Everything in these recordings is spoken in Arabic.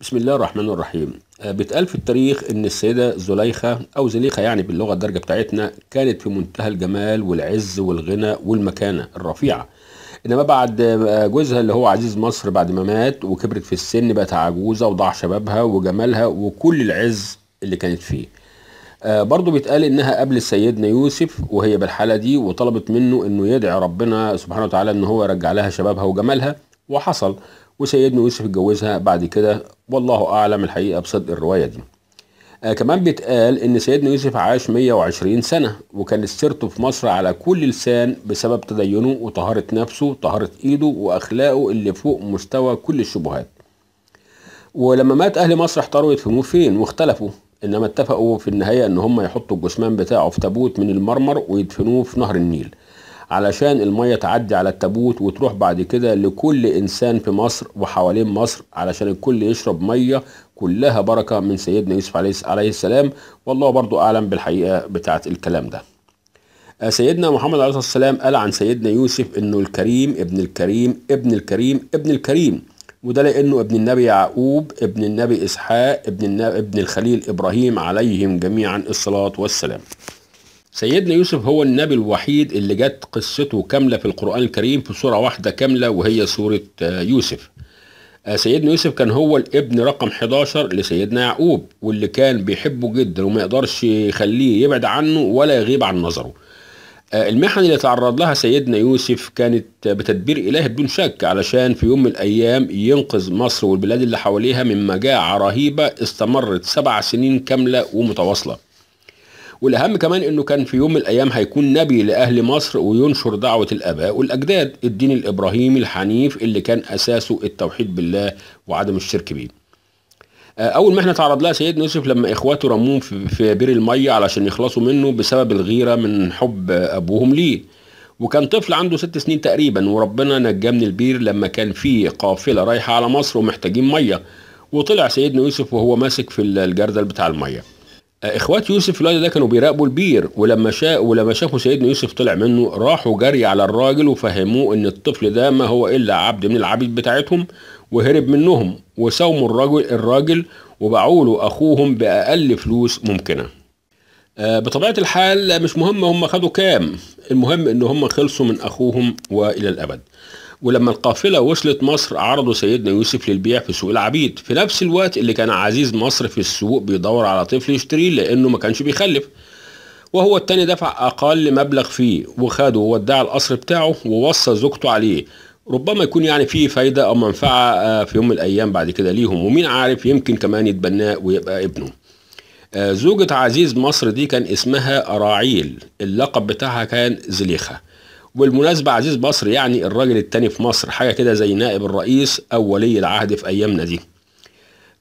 بسم الله الرحمن الرحيم آه، بيتقال في التاريخ ان السيده زليخه او زليخه يعني باللغه الدارجه بتاعتنا كانت في منتهى الجمال والعز والغنى والمكانه الرفيعه انما بعد آه، جوزها اللي هو عزيز مصر بعد ما مات وكبرت في السن بقت عجوزه وضاع شبابها وجمالها وكل العز اللي كانت فيه آه برضه بيتقال انها قبل سيدنا يوسف وهي بالحاله دي وطلبت منه انه يدعي ربنا سبحانه وتعالى ان هو يرجع لها شبابها وجمالها وحصل وسيدنا يوسف اتجوزها بعد كده والله أعلم الحقيقة بصدق الرواية دي آه كمان بيتقال ان سيدنا يوسف عاش 120 سنه وكانت سيرته في مصر على كل لسان بسبب تدينه وطهاره نفسه وطهاره ايده واخلاقه اللي فوق مستوى كل الشبهات ولما مات اهل مصر احتاروا يدفنوه فين واختلفوا انما اتفقوا في النهايه ان هم يحطوا الجثمان بتاعه في تابوت من المرمر ويدفنوه في نهر النيل علشان المية تعدي على التابوت وتروح بعد كده لكل إنسان في مصر وحوالين مصر علشان الكل يشرب مية كلها بركة من سيدنا يوسف عليه السلام والله برضو أعلم بالحقيقة بتاعت الكلام ده آه، سيدنا محمد عليه الصلاة والسلام قال عن سيدنا يوسف انه الكريم ابن الكريم ابن الكريم ابن الكريم وده لانه ابن النبي يعقوب ابن النبي اسحاق ابن, ابن الخليل ابراهيم عليهم جميعا الصلاة والسلام سيدنا يوسف هو النبي الوحيد اللي جت قصته كاملة في القرآن الكريم في سورة واحدة كاملة وهي سورة آه، يوسف آه، سيدنا يوسف كان هو الابن رقم 11 لسيدنا يعقوب واللي كان بيحبه جدا وما يقدرش يخليه يبعد عنه ولا يغيب عن نظره آه، المحن اللي تعرض لها سيدنا يوسف كانت بتدبير إلهي بدون شك علشان في يوم من الأيام ينقذ مصر والبلاد اللي حواليها من مجاعة رهيبة استمرت سبع سنين كاملة ومتواصلة والاهم كمان انه كان في يوم من الايام هيكون نبي لاهل مصر وينشر دعوه الاباء والاجداد الدين الابراهيمي الحنيف اللي كان اساسه التوحيد بالله وعدم الشرك به آه، اول محنه تعرض لها سيدنا يوسف لما اخواته رموه في بير الميه علشان يخلصوا منه بسبب الغيره من حب ابوهم ليه وكان طفل عنده ست سنين تقريبا وربنا نجاه من البير لما كان في قافله رايحه على مصر ومحتاجين ميه وطلع سيدنا يوسف وهو ماسك في الجردل بتاع الميه اخوات يوسف في الوقت ده كانوا بيراقبوا البير ولما شا... ولما شافوا سيدنا يوسف طلع منه راحوا جري على الراجل وفهموه ان الطفل ده ما هو الا عبد من العبيد بتاعتهم وهرب منهم وساوموا الراجل الراجل وباعوا له اخوهم باقل فلوس ممكنه أه بطبيعه الحال مش مهم هم خدوا كام المهم ان هم خلصوا من اخوهم والى الابد ولما القافلة وصلت مصر عرضوا سيدنا يوسف للبيع في سوق العبيد في نفس الوقت اللي كان عزيز مصر في السوق بيدور على طفل يشتريه لأنه ما كانش بيخلف وهو التاني دفع أقل مبلغ فيه وخده وودع القصر بتاعه ووصى زوجته عليه ربما يكون يعني فيه فايدة أو منفعة آه، في يوم من الأيام بعد كده ليهم ومين عارف يمكن كمان يتبناه ويبقى ابنه آه، زوجة عزيز مصر دي كان اسمها راعيل اللقب بتاعها كان زليخة وبالمناسبة عزيز بصر يعني الراجل التاني في مصر حاجة كده زي نائب الرئيس أو ولي العهد في أيامنا دي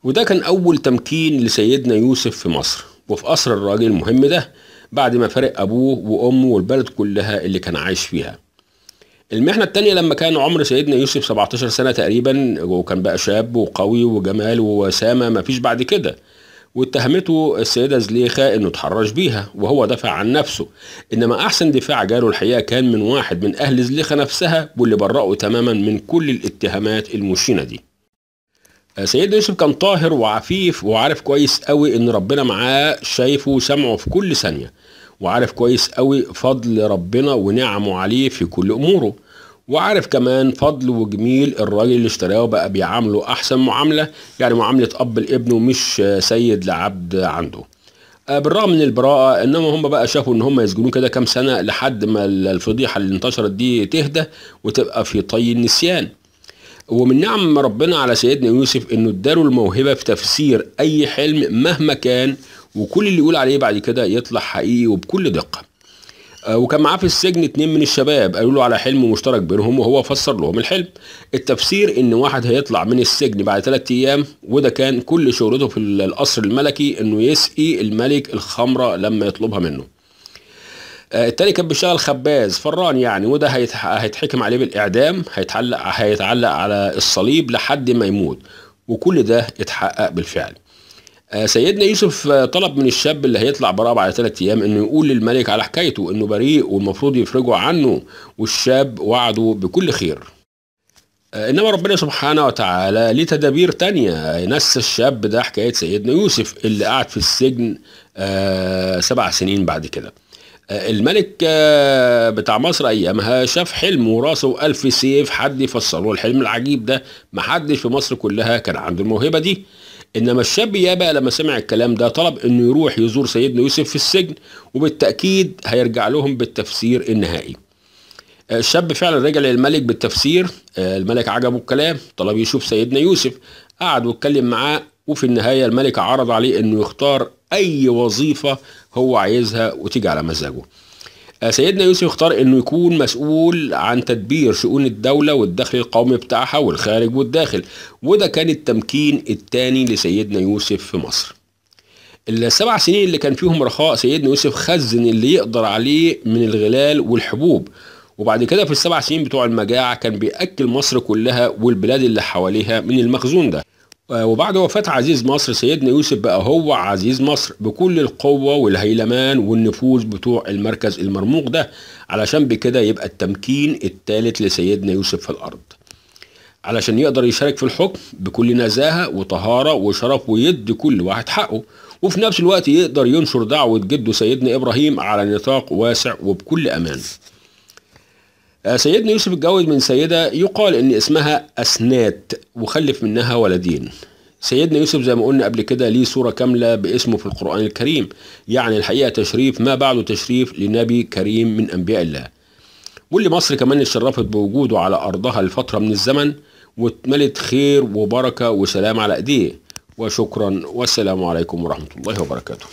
وده كان أول تمكين لسيدنا يوسف في مصر وفي قصر الراجل المهم ده بعد ما فارق أبوه وأمه والبلد كلها اللي كان عايش فيها المحنة التانية لما كان عمر سيدنا يوسف 17 سنة تقريبا وكان بقى شاب وقوي وجمال ووسامة مفيش بعد كده واتهمته السيدة زليخة انه اتحرش بيها وهو دفع عن نفسه انما احسن دفاع جاله الحقيقة كان من واحد من اهل زليخة نفسها واللي برأه تماما من كل الاتهامات المشينة دي آه، سيدنا يوسف كان طاهر وعفيف وعارف كويس قوي ان ربنا معاه شايفه وسمعه في كل ثانية وعارف كويس قوي فضل ربنا ونعمه عليه في كل اموره وعارف كمان فضل وجميل الراجل اللي اشتراه بقى بيعامله احسن معامله يعني معامله اب لابنه مش سيد لعبد عنده آه، بالرغم من البراءة انما هم بقى شافوا ان هم يسجنوه كده كام سنة لحد ما الفضيحة اللي انتشرت دي تهدى وتبقى في طي النسيان ومن نعم ربنا على سيدنا يوسف انه اداله الموهبة في تفسير اي حلم مهما كان وكل اللي يقول عليه بعد كده يطلع حقيقي وبكل دقة آه، وكان معاه في السجن اتنين من الشباب قالوا له على حلم مشترك بينهم وهو فسر لهم الحلم التفسير ان واحد هيطلع من السجن بعد ثلاثة ايام وده كان كل شهرته في القصر الملكي انه يسقي الملك الخمرة لما يطلبها منه آه، التاني كان بيشتغل خباز فران يعني وده هيتحكم عليه بالاعدام هيتعلق هيتعلق على الصليب لحد ما يموت وكل ده اتحقق بالفعل آه، سيدنا يوسف آه، طلب من الشاب اللي هيطلع براءة بعد ثلاثة أيام إنه يقول للملك على حكايته إنه بريء والمفروض يفرجوا عنه والشاب وعده بكل خير آه، إنما ربنا سبحانه وتعالى ليه تدابير تانية نسى الشاب ده حكاية سيدنا يوسف اللي قعد في السجن سبع سنين بعد كده الملك بتاع مصر ايامها شاف حلم وراسه ألف سيف حد يفسر له الحلم العجيب ده محدش في مصر كلها كان عنده الموهبه دي انما الشاب يا بقى لما سمع الكلام ده طلب انه يروح يزور سيدنا يوسف في السجن وبالتاكيد هيرجع لهم بالتفسير النهائي آه، الشاب فعلا رجع للملك بالتفسير آه، الملك عجبه الكلام طلب يشوف سيدنا يوسف قعد واتكلم معاه وفي النهايه الملك عرض عليه انه يختار اي وظيفه هو عايزها وتيجي على مزاجه آه، سيدنا يوسف اختار انه يكون مسؤول عن تدبير شؤون الدولة والدخل القومي بتاعها والخارج والداخل وده كان التمكين الثاني لسيدنا يوسف في مصر السبع سنين اللي كان فيهم رخاء سيدنا يوسف خزن اللي يقدر عليه من الغلال والحبوب وبعد كده في السبع سنين بتوع المجاعة كان بيأكل مصر كلها والبلاد اللي حواليها من المخزون ده آه، وبعد وفاة عزيز مصر سيدنا يوسف بقى هو عزيز مصر بكل القوة والهيلمان والنفوذ بتوع المركز المرموق ده علشان بكده يبقى التمكين الثالث لسيدنا يوسف في الأرض علشان يقدر يشارك في الحكم بكل نزاهة وطهارة وشرف ويدي كل واحد حقه وفي نفس الوقت يقدر ينشر دعوة جده سيدنا إبراهيم على نطاق واسع وبكل أمان آه، سيدنا يوسف اتجوز من سيدة يقال إن اسمها أسنات وخلف منها ولدين سيدنا يوسف زي ما قلنا قبل كده ليه صورة كاملة باسمه في القرآن الكريم يعني الحقيقة تشريف ما بعده تشريف لنبي كريم من أنبياء الله واللي مصر كمان اتشرفت بوجوده على أرضها لفترة من الزمن واتملت خير وبركة وسلام على إيديه وشكرا والسلام عليكم ورحمة الله وبركاته